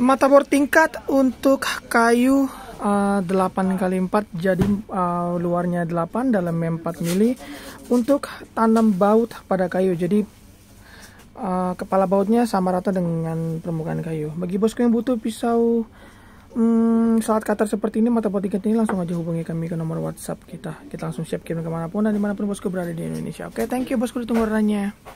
mata bor tingkat untuk kayu uh, eh, 8 kali 4 jadi uh, luarnya 8 dalam 4 mili untuk tanam baut pada kayu jadi uh, kepala bautnya sama rata dengan permukaan kayu bagi bosku yang butuh pisau hmm, saat cutter seperti ini mata bor tingkat ini langsung aja hubungi kami ke nomor whatsapp kita kita langsung siap kirim pun dan dimanapun bosku berada di Indonesia oke okay, thank you bosku ditunggu orangnya.